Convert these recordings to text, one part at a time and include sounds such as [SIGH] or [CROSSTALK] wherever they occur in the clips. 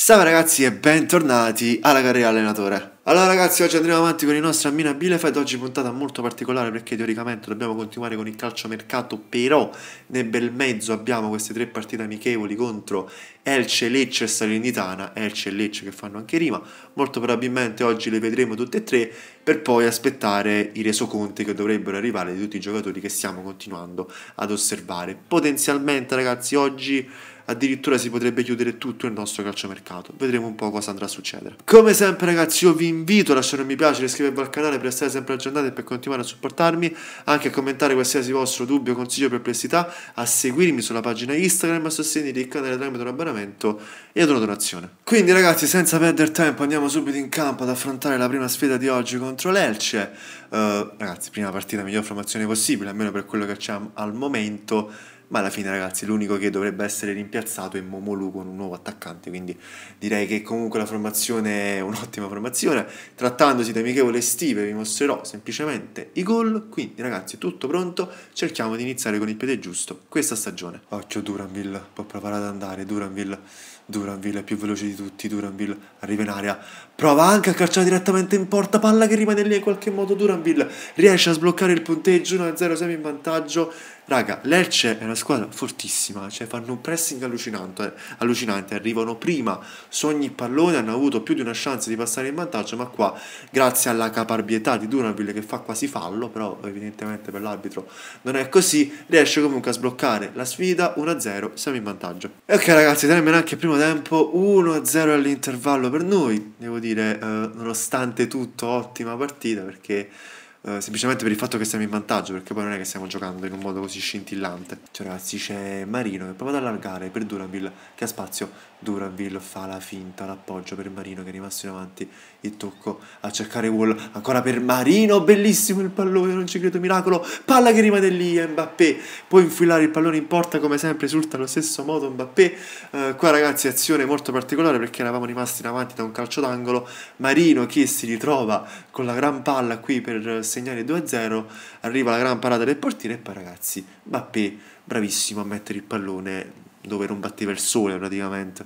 Salve ragazzi e bentornati alla carriera allenatore. Allora ragazzi oggi andremo avanti con i nostri Amina Bielefeld, oggi puntata molto particolare perché teoricamente dobbiamo continuare con il calcio mercato, però nel bel mezzo abbiamo queste tre partite amichevoli contro Elce, Lecce e Salernitana, Elce e Lecce che fanno anche rima, molto probabilmente oggi le vedremo tutte e tre per poi aspettare i resoconti che dovrebbero arrivare di tutti i giocatori che stiamo continuando ad osservare. Potenzialmente ragazzi oggi addirittura si potrebbe chiudere tutto il nostro calciomercato. Vedremo un po' cosa andrà a succedere. Come sempre ragazzi io vi invito a lasciare un mi piace, iscrivervi al canale per stare sempre aggiornati e per continuare a supportarmi, anche a commentare qualsiasi vostro dubbio, consiglio, o perplessità, a seguirmi sulla pagina Instagram, a sostenere il canale tramite un abbonamento e ad una donazione. Quindi ragazzi senza perdere tempo andiamo subito in campo ad affrontare la prima sfida di oggi contro l'Elce. Uh, ragazzi prima partita miglior formazione possibile, almeno per quello che c'è al momento ma alla fine ragazzi l'unico che dovrebbe essere rimpiazzato è Momolu con un nuovo attaccante, quindi direi che comunque la formazione è un'ottima formazione, trattandosi di amichevole estive vi mostrerò semplicemente i gol, quindi ragazzi tutto pronto, cerchiamo di iniziare con il piede giusto questa stagione. Occhio Duranville, può provare ad andare, Duranville, Duranville è più veloce di tutti, Duranville arriva in area, prova anche a calciare direttamente in porta, palla che rimane lì in qualche modo, Duranville riesce a sbloccare il punteggio, 1-0 siamo in vantaggio, Raga, Lerce è una squadra fortissima, cioè fanno un pressing allucinante, allucinante, arrivano prima su ogni pallone, hanno avuto più di una chance di passare in vantaggio, ma qua grazie alla caparbietà di Duranville che fa quasi fallo, però evidentemente per l'arbitro non è così, riesce comunque a sbloccare la sfida 1-0, siamo in vantaggio. E ok ragazzi, termina anche il primo tempo, 1-0 all'intervallo per noi, devo dire, eh, nonostante tutto ottima partita perché eh, semplicemente per il fatto che siamo in vantaggio, perché poi non è che stiamo giocando in un modo così scintillante. Cioè, ragazzi, c'è Marino che prova ad allargare per Durabil, che ha spazio Duranville fa la finta, l'appoggio per Marino che è rimasto in avanti, il tocco a cercare Wall, ancora per Marino, bellissimo il pallone, non ci credo, miracolo, palla che rimane lì eh, Mbappé, può infilare il pallone in porta come sempre, risulta allo stesso modo Mbappé, eh, qua ragazzi azione molto particolare perché eravamo rimasti in avanti da un calcio d'angolo, Marino che si ritrova con la gran palla qui per segnare 2-0, arriva la gran parata del portiere e poi ragazzi Mbappé bravissimo a mettere il pallone dove non batteva il sole praticamente.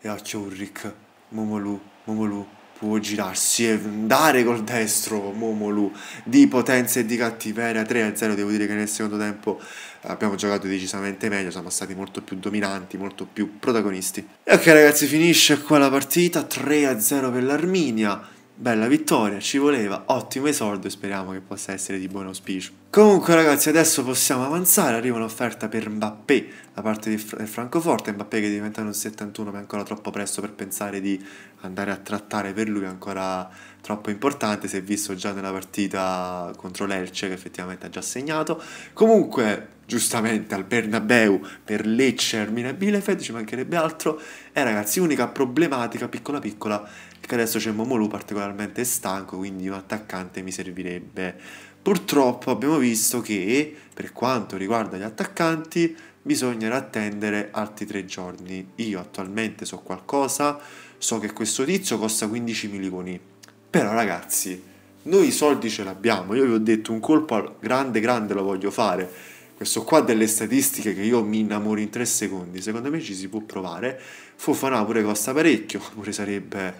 E occhio Ulrich, Momolu, Momolu, può girarsi e andare col destro Momolu di potenza e di cattiveria 3-0 devo dire che nel secondo tempo abbiamo giocato decisamente meglio siamo stati molto più dominanti molto più protagonisti e ok ragazzi finisce qua la partita 3-0 per l'Arminia Bella vittoria, ci voleva, ottimo esordio, speriamo che possa essere di buon auspicio. Comunque ragazzi, adesso possiamo avanzare, arriva un'offerta per Mbappé da parte del Francoforte, Mbappé che diventa un 71 ma è ancora troppo presto per pensare di andare a trattare per lui, è ancora troppo importante, si è visto già nella partita contro l'Elce che effettivamente ha già segnato. Comunque, giustamente al Bernabeu per Lecce Armina e Bielefeld, ci mancherebbe altro. E eh, ragazzi, unica problematica piccola piccola che adesso c'è Momolu particolarmente stanco, quindi un attaccante mi servirebbe. Purtroppo abbiamo visto che per quanto riguarda gli attaccanti bisognerà attendere altri tre giorni. Io attualmente so qualcosa, so che questo tizio costa 15 milioni. Però ragazzi, noi i soldi ce l'abbiamo, io vi ho detto un colpo grande grande lo voglio fare. Questo qua delle statistiche che io mi innamoro in tre secondi, secondo me ci si può provare. Fofana pure costa parecchio, [LAUGHS] pure sarebbe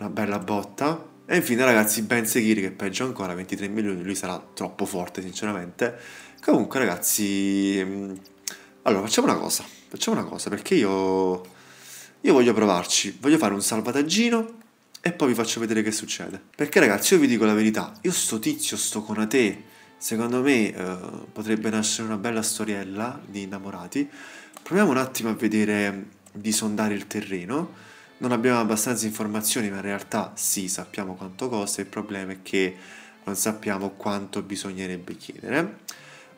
una bella botta. E infine ragazzi Ben Seghiri che peggio ancora, 23 milioni, lui sarà troppo forte sinceramente. Comunque ragazzi, mm, allora facciamo una cosa, facciamo una cosa perché io, io voglio provarci, voglio fare un salvataggino e poi vi faccio vedere che succede. Perché ragazzi io vi dico la verità, io sto tizio, sto con a te, secondo me eh, potrebbe nascere una bella storiella di innamorati. Proviamo un attimo a vedere di sondare il terreno non abbiamo abbastanza informazioni, ma in realtà sì, sappiamo quanto costa, il problema è che non sappiamo quanto bisognerebbe chiedere.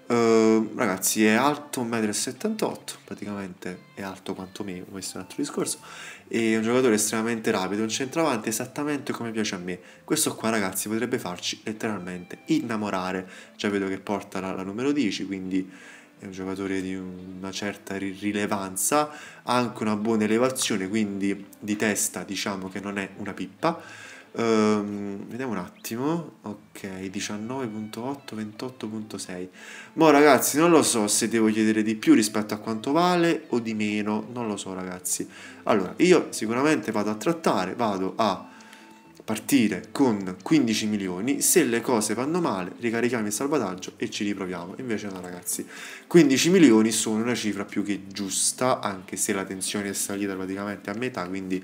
Uh, ragazzi è alto 1,78 m, praticamente è alto quanto me, questo è un altro discorso, e è un giocatore estremamente rapido, un centravanti esattamente come piace a me. Questo qua ragazzi potrebbe farci letteralmente innamorare, già vedo che porta la, la numero 10, quindi è un giocatore di una certa rilevanza, ha anche una buona elevazione, quindi di testa diciamo che non è una pippa. Um, vediamo un attimo, ok, 19.8, 28.6. Mo ragazzi, non lo so se devo chiedere di più rispetto a quanto vale o di meno, non lo so ragazzi. Allora, io sicuramente vado a trattare, vado a partire con 15 milioni, se le cose vanno male ricarichiamo il salvataggio e ci riproviamo. Invece no ragazzi, 15 milioni sono una cifra più che giusta, anche se la tensione è salita praticamente a metà, quindi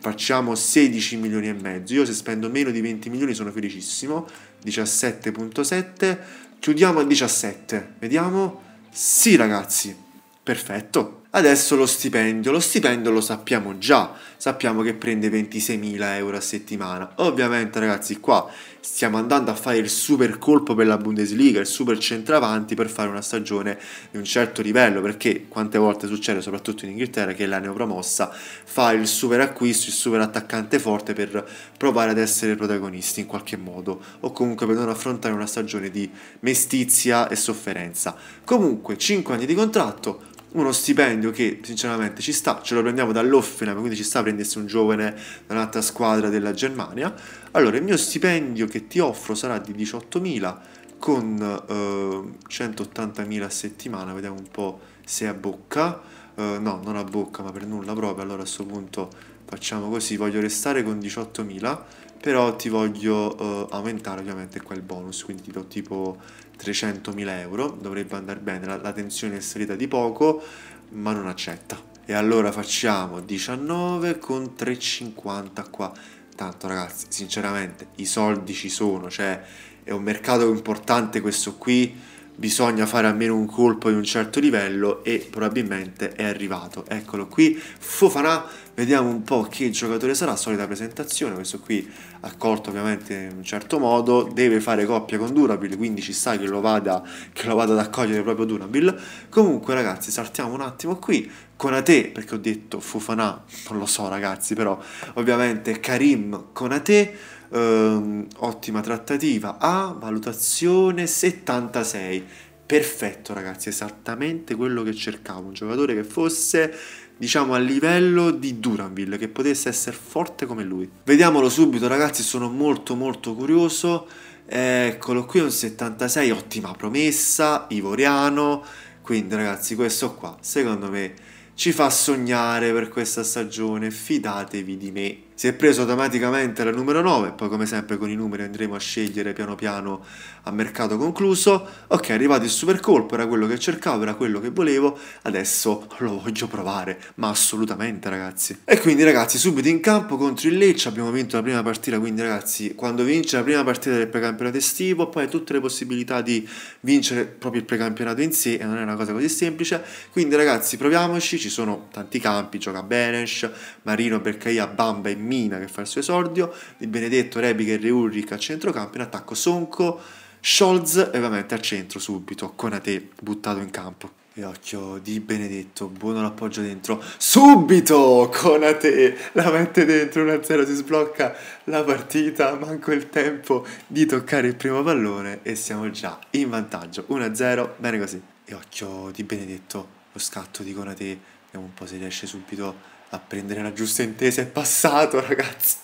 facciamo 16 milioni e mezzo. Io se spendo meno di 20 milioni sono felicissimo, 17.7, chiudiamo a 17, vediamo? Sì ragazzi, perfetto. Adesso lo stipendio, lo stipendio lo sappiamo già, sappiamo che prende 26.000 euro a settimana. Ovviamente ragazzi qua stiamo andando a fare il super colpo per la Bundesliga, il super centravanti per fare una stagione di un certo livello, perché quante volte succede, soprattutto in Inghilterra, che la neopromossa fa il super acquisto, il super attaccante forte per provare ad essere protagonisti in qualche modo, o comunque per non affrontare una stagione di mestizia e sofferenza. Comunque 5 anni di contratto uno stipendio che sinceramente ci sta, ce lo prendiamo dall'Offenheim, quindi ci sta a prendersi un giovane da un'altra squadra della Germania. Allora, il mio stipendio che ti offro sarà di 18.000 con eh, 180.000 a settimana, vediamo un po' se è a bocca, eh, no, non a bocca, ma per nulla proprio, allora a questo punto facciamo così, voglio restare con 18.000, però ti voglio eh, aumentare ovviamente qua il bonus, quindi ti do tipo 300.000 euro, dovrebbe andare bene, la, la tensione è salita di poco, ma non accetta. E allora facciamo 19 con 3,50 qua. Tanto ragazzi, sinceramente, i soldi ci sono, cioè è un mercato importante questo qui, bisogna fare almeno un colpo di un certo livello e probabilmente è arrivato. Eccolo qui, Fofana Vediamo un po' chi giocatore sarà, solita presentazione, questo qui accolto ovviamente in un certo modo, deve fare coppia con Durabil, quindi ci sta che lo vada, che lo vada ad accogliere proprio Durabil. Comunque ragazzi saltiamo un attimo qui, Con Ate, perché ho detto Fofana, non lo so ragazzi, però ovviamente Karim Conate, ehm, ottima trattativa, A, valutazione 76, perfetto ragazzi, esattamente quello che cercavo, un giocatore che fosse diciamo a livello di Duranville, che potesse essere forte come lui. Vediamolo subito ragazzi, sono molto molto curioso. Eccolo qui, un 76, ottima promessa, ivoriano. Quindi ragazzi, questo qua, secondo me, ci fa sognare per questa stagione, fidatevi di me si è preso automaticamente la numero 9, poi come sempre con i numeri andremo a scegliere piano piano a mercato concluso. Ok, è arrivato il super colpo, era quello che cercavo, era quello che volevo, adesso lo voglio provare, ma assolutamente ragazzi. E quindi ragazzi, subito in campo contro il Lecce, abbiamo vinto la prima partita, quindi ragazzi, quando vince la prima partita del precampionato estivo, poi tutte le possibilità di vincere proprio il precampionato in sé, e non è una cosa così semplice, quindi ragazzi proviamoci, ci sono tanti campi, gioca Benesh, Marino, Bercaia, Bamba e Mina che fa il suo esordio, Di Benedetto, Rebiger e Ulrich al centrocampo, in attacco Sonco, Scholz e ovviamente al centro subito, con Ate buttato in campo. E occhio di Benedetto, buono l'appoggio dentro, subito con Ate la mette dentro, 1-0 si sblocca la partita, manco il tempo di toccare il primo pallone e siamo già in vantaggio, 1-0, bene così. E occhio di Benedetto, lo scatto di Conate, vediamo un po' se riesce subito a prendere la giusta intesa è passato [LAUGHS] ragazzi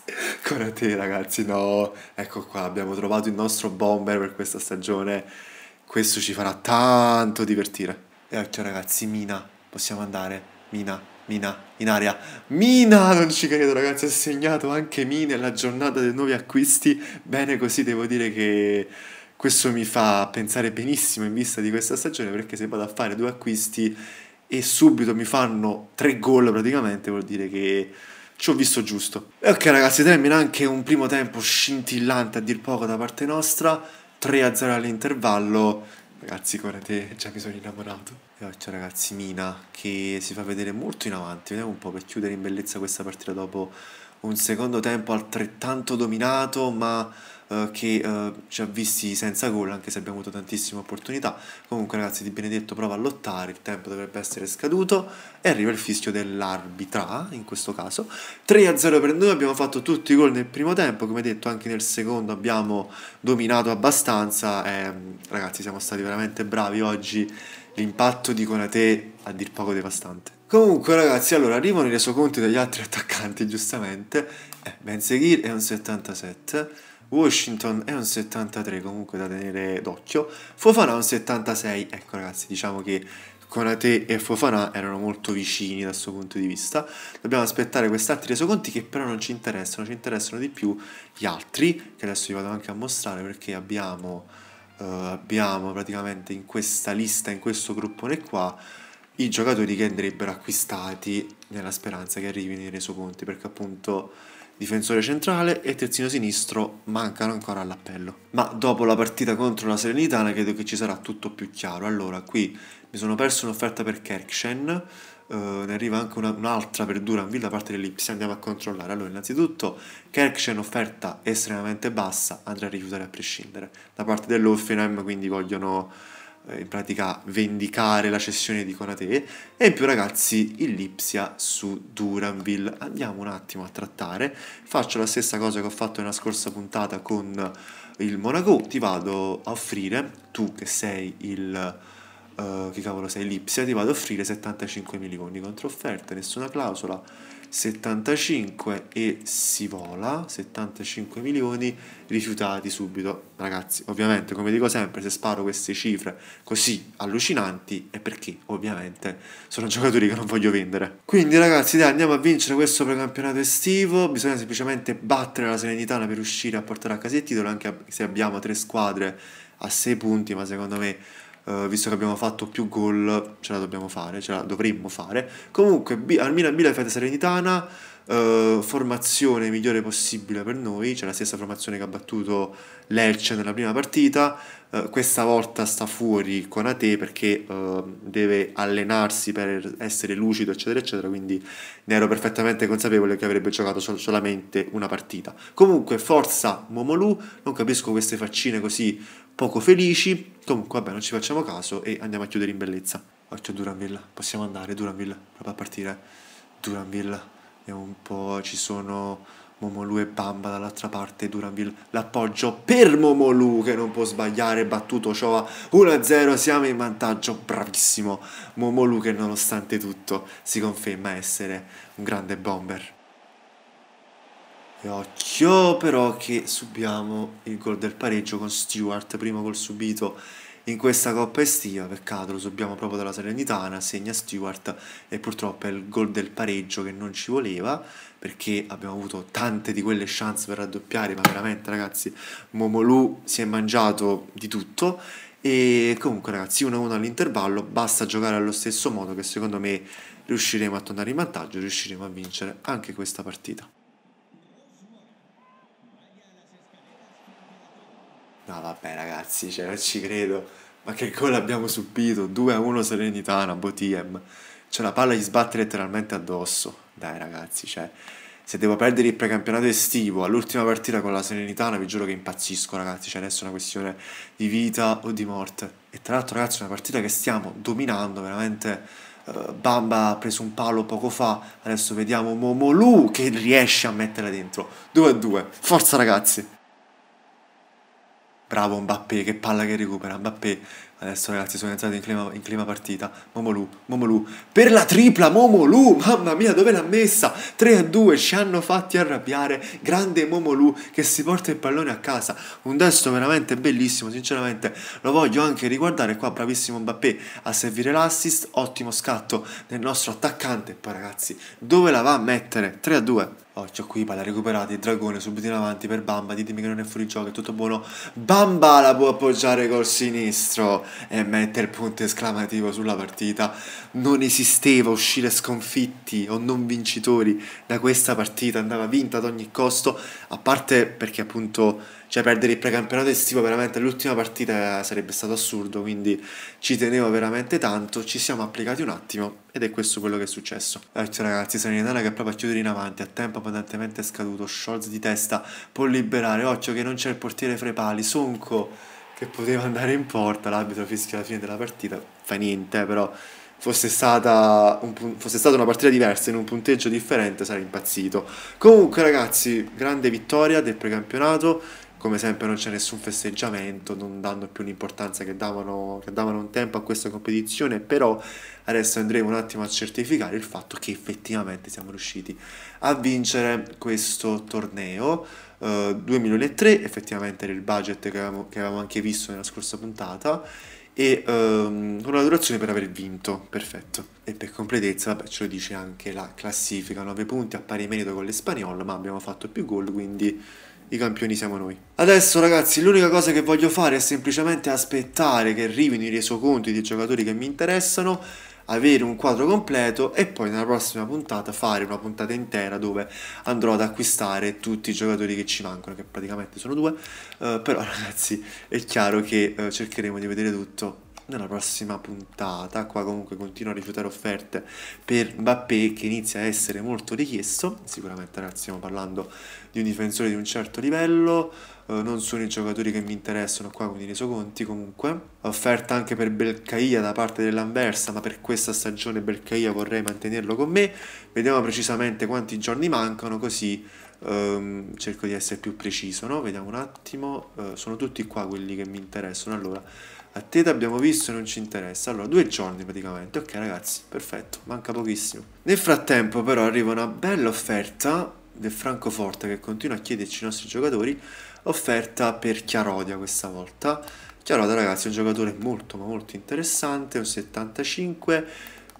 Con a te ragazzi no ecco qua abbiamo trovato il nostro bomber per questa stagione questo ci farà tanto divertire e ecco ragazzi Mina possiamo andare Mina Mina in aria Mina non ci credo ragazzi ha segnato anche Mina nella giornata dei nuovi acquisti bene così devo dire che questo mi fa pensare benissimo in vista di questa stagione perché se vado a fare due acquisti e subito mi fanno tre gol praticamente, vuol dire che ci ho visto giusto. E ok ragazzi, termina anche un primo tempo scintillante a dir poco da parte nostra, 3-0 all'intervallo. Ragazzi, te, già mi sono innamorato. E oggi cioè, ragazzi Mina che si fa vedere molto in avanti, vediamo un po' per chiudere in bellezza questa partita dopo un secondo tempo altrettanto dominato ma eh, che eh, ci ha visti senza gol, anche se abbiamo avuto tantissime opportunità. Comunque ragazzi Di Benedetto prova a lottare, il tempo dovrebbe essere scaduto e arriva il fischio dell'arbitra, in questo caso. 3-0 per noi, abbiamo fatto tutti i gol nel primo tempo, come detto anche nel secondo abbiamo dominato abbastanza. E, ragazzi siamo stati veramente bravi oggi, l'impatto di Conate a dir poco devastante. Comunque ragazzi, allora arrivano i resoconti degli altri [LAUGHS] attaccanti, giustamente. Eh, Ben Seguir è un 77. Washington è un 73 comunque da tenere d'occhio, Fofana un 76, ecco ragazzi diciamo che Conate e Fofana erano molto vicini da questo punto di vista. Dobbiamo aspettare questi altri resoconti che però non ci interessano, ci interessano di più gli altri, che adesso vi vado anche a mostrare perché abbiamo, eh, abbiamo praticamente in questa lista, in questo gruppone qua, i giocatori che andrebbero acquistati nella speranza che arrivino i resoconti, perché appunto difensore centrale e terzino sinistro mancano ancora all'appello. Ma dopo la partita contro la Serenitana credo che ci sarà tutto più chiaro. Allora, qui mi sono perso un'offerta per Kerkshen, eh, ne arriva anche una, un'altra per Duranville da parte dell'Ipsi, andiamo a controllare. Allora, innanzitutto Kerkshen offerta estremamente bassa, andrà a rifiutare a prescindere. Da parte dell'Offenheim quindi vogliono eh, in pratica vendicare la cessione di Conate e in più ragazzi il Lipsia su Duranville andiamo un attimo a trattare faccio la stessa cosa che ho fatto nella scorsa puntata con il Monaco ti vado a offrire tu che sei il uh, che cavolo sei Lipsia ti vado a offrire 75 milioni contro offerte nessuna clausola 75 e si vola 75 milioni rifiutati subito ragazzi ovviamente come dico sempre se sparo queste cifre così allucinanti è perché ovviamente sono [LAUGHS] giocatori che non voglio vendere quindi ragazzi dai andiamo a vincere questo precampionato estivo bisogna semplicemente battere la Serenitana per riuscire a portare a casa il titolo anche se abbiamo tre squadre a 6 punti ma secondo me eh, visto che abbiamo fatto più gol, ce la dobbiamo fare, ce la dovremmo fare. Comunque, B, al Milan B serenitana, eh, formazione migliore possibile per noi, c'è la stessa formazione che ha battuto l'Elce nella prima partita, eh, questa volta sta fuori con Ate perché eh, deve allenarsi per essere lucido, eccetera, eccetera, quindi ne ero perfettamente consapevole che avrebbe giocato sol- solamente una partita. Comunque, forza Momolu, non capisco queste faccine così poco felici. Comunque, vabbè, non ci facciamo caso e andiamo a chiudere in bellezza. Occhio Duranville, possiamo andare, Duranville, proprio a partire. Duranville, vediamo un po', ci sono Momolu e Bamba dall'altra parte, Duranville, l'appoggio per Momolu che non può sbagliare, battuto Ciova 1-0, siamo in vantaggio, bravissimo. Momolu che nonostante tutto si conferma essere un grande bomber. E occhio però che subiamo il gol del pareggio con Stewart, primo gol subito in questa coppa estiva, peccato lo subiamo proprio dalla Salernitana, segna Stewart e purtroppo è il gol del pareggio che non ci voleva perché abbiamo avuto tante di quelle chance per raddoppiare, ma veramente ragazzi Momolu si è mangiato di tutto e comunque ragazzi 1-1 all'intervallo, basta giocare allo stesso modo che secondo me riusciremo a tornare in vantaggio, riusciremo a vincere anche questa partita. No, vabbè, ragazzi, cioè, non ci credo. Ma che gol abbiamo subito? 2-1 Serenitana, Botiem. Cioè, la palla gli sbatte letteralmente addosso. Dai, ragazzi, cioè, se devo perdere il precampionato estivo all'ultima partita con la Serenitana, vi giuro che impazzisco, ragazzi. Cioè, adesso è una questione di vita o di morte. E tra l'altro, ragazzi, è una partita che stiamo dominando veramente. Eh, Bamba ha preso un palo poco fa, adesso vediamo Momolu che riesce a metterla dentro. 2-2. Forza, ragazzi! Bravo Mbappé, che palla che recupera Mbappé. Adesso ragazzi sono entrato in clima, in clima partita. Momolù, Momolù. Per la tripla Momolù, mamma mia dove l'ha messa? 3 a 2, ci hanno fatti arrabbiare. Grande Momolù che si porta il pallone a casa. Un destro veramente bellissimo, sinceramente lo voglio anche riguardare qua. Bravissimo Mbappé a servire l'assist, ottimo scatto del nostro attaccante. Poi ragazzi, dove la va a mettere? 3 a 2. Oh, c'ho qui palla recuperata, il dragone subito in avanti per Bamba, ditemi che non è fuori gioco, è tutto buono. Bamba la può appoggiare col sinistro e mette il punto esclamativo sulla partita. Non esisteva uscire sconfitti o non vincitori da questa partita, andava vinta ad ogni costo, a parte perché appunto cioè perdere il precampionato estivo veramente l'ultima partita sarebbe stato assurdo, quindi ci tenevo veramente tanto, ci siamo applicati un attimo ed è questo quello che è successo. Ecco ragazzi, Sanitana che prova a chiudere in avanti, a tempo abbondantemente scaduto, Scholz di testa, può liberare, occhio che non c'è il portiere fra i pali, Sonco che poteva andare in porta, l'arbitro fischia alla fine della partita, fa niente però... Fosse stata, un, fosse stata, una partita diversa in un punteggio differente sarei impazzito. Comunque ragazzi, grande vittoria del precampionato, come sempre non c'è nessun festeggiamento, non danno più l'importanza che davano, che davano un tempo a questa competizione, però adesso andremo un attimo a certificare il fatto che effettivamente siamo riusciti a vincere questo torneo. Uh, eh, 2 effettivamente era il budget che avevamo, che avevamo anche visto nella scorsa puntata e um, una durazione per aver vinto, perfetto. E per completezza, vabbè, ce lo dice anche la classifica, 9 punti a pari merito con l'Espagnol, ma abbiamo fatto più gol, quindi i campioni siamo noi. Adesso ragazzi l'unica cosa che voglio fare è semplicemente aspettare che arrivino i resoconti dei giocatori che mi interessano avere un quadro completo e poi nella prossima puntata fare una puntata intera dove andrò ad acquistare tutti i giocatori che ci mancano, che praticamente sono due, eh, però [LAUGHS] ragazzi è chiaro che eh, cercheremo di vedere tutto nella prossima puntata. Qua comunque continuo a rifiutare offerte per Mbappé che inizia a essere molto richiesto. Sicuramente ragazzi stiamo parlando di un difensore di un certo livello. Uh, non sono i giocatori che mi interessano qua con i resoconti comunque offerta anche per Belcaia da parte dell'Anversa ma per questa stagione Belcaia vorrei mantenerlo con me vediamo precisamente quanti giorni mancano così um, cerco di essere più preciso no? vediamo un attimo uh, sono tutti qua quelli che mi interessano allora a te abbiamo visto e non ci interessa. Allora, due giorni praticamente. Ok ragazzi, perfetto, manca pochissimo. Nel frattempo però arriva una bella offerta del Francoforte che continua a chiederci i nostri giocatori, offerta per Chiarodia questa volta. Chiarodia ragazzi è un giocatore molto ma molto interessante, un 75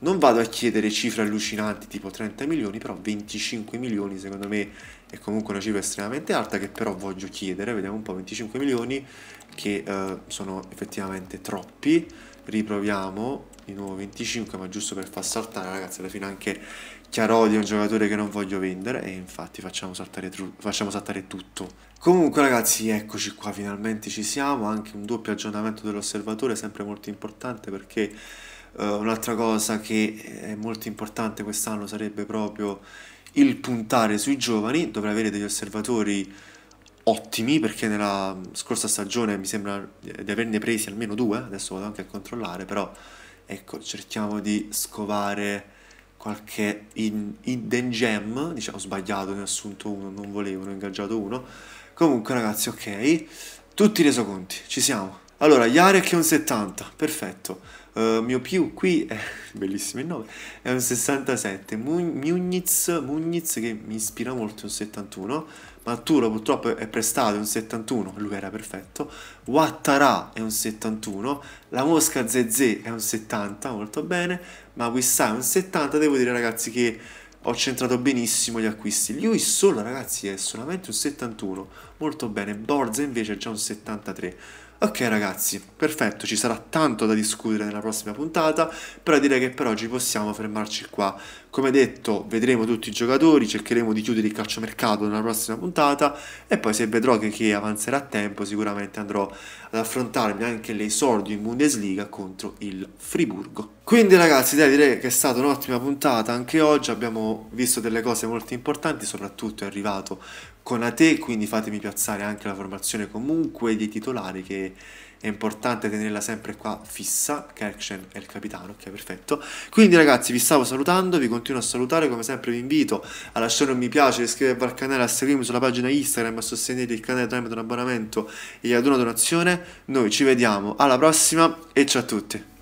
non vado a chiedere cifre allucinanti tipo 30 milioni, però 25 milioni secondo me è comunque una cifra estremamente alta che però voglio chiedere, vediamo un po', 25 milioni che eh, sono effettivamente troppi, riproviamo di nuovo 25 ma giusto per far saltare ragazzi alla fine anche Chiarodi è un giocatore che non voglio vendere e infatti facciamo saltare, facciamo saltare tutto. Comunque ragazzi eccoci qua, finalmente ci siamo, anche un doppio aggiornamento dell'osservatore sempre molto importante perché uh, un'altra cosa che eh, è molto importante quest'anno sarebbe proprio il puntare sui giovani, dovrei avere degli osservatori ottimi perché nella scorsa stagione mi sembra eh, di averne presi almeno due, adesso vado anche a controllare, però ecco cerchiamo di scovare qualche hidden gem, diciamo sbagliato, ne ho assunto uno, non volevo, ne ho ingaggiato uno. Comunque ragazzi, ok, tutti i resoconti, ci siamo. Allora, Yarek è un 70, perfetto. Eh, mio più qui, è eh, [LAUGHS] bellissimo il nome, è un 67, Mugniz Mugniz che mi ispira molto è un 71, Maturo purtroppo è prestato è un 71, lui era perfetto, Wattara è un 71, la Mosca ZZ è un 70, molto bene, ma Wissà è un 70, devo dire ragazzi che ho centrato benissimo gli acquisti. Lui solo ragazzi è solamente un 71, molto bene, Borza invece è già un 73. Ok ragazzi, perfetto, ci sarà tanto da discutere nella prossima puntata, però direi che per oggi possiamo fermarci qua. Come detto, vedremo tutti i giocatori, cercheremo di chiudere il calciomercato nella prossima puntata e poi se vedrò che, che avanzerà a tempo sicuramente andrò ad affrontarmi anche le esordio in Bundesliga contro il Friburgo. Quindi ragazzi direi che è stata un'ottima puntata anche oggi, abbiamo visto delle cose molto importanti, soprattutto è arrivato con Ate, quindi fatemi piazzare anche la formazione comunque dei titolari che è importante tenerla sempre qua fissa, Kerkshen è il capitano, ok perfetto. Quindi ragazzi vi stavo salutando, vi continuo a salutare, come sempre vi invito a lasciare un mi piace, iscrivervi al canale, a seguirmi sulla pagina Instagram, a sostenere il canale tramite un abbonamento e ad una donazione. Noi ci vediamo alla prossima e ciao a tutti!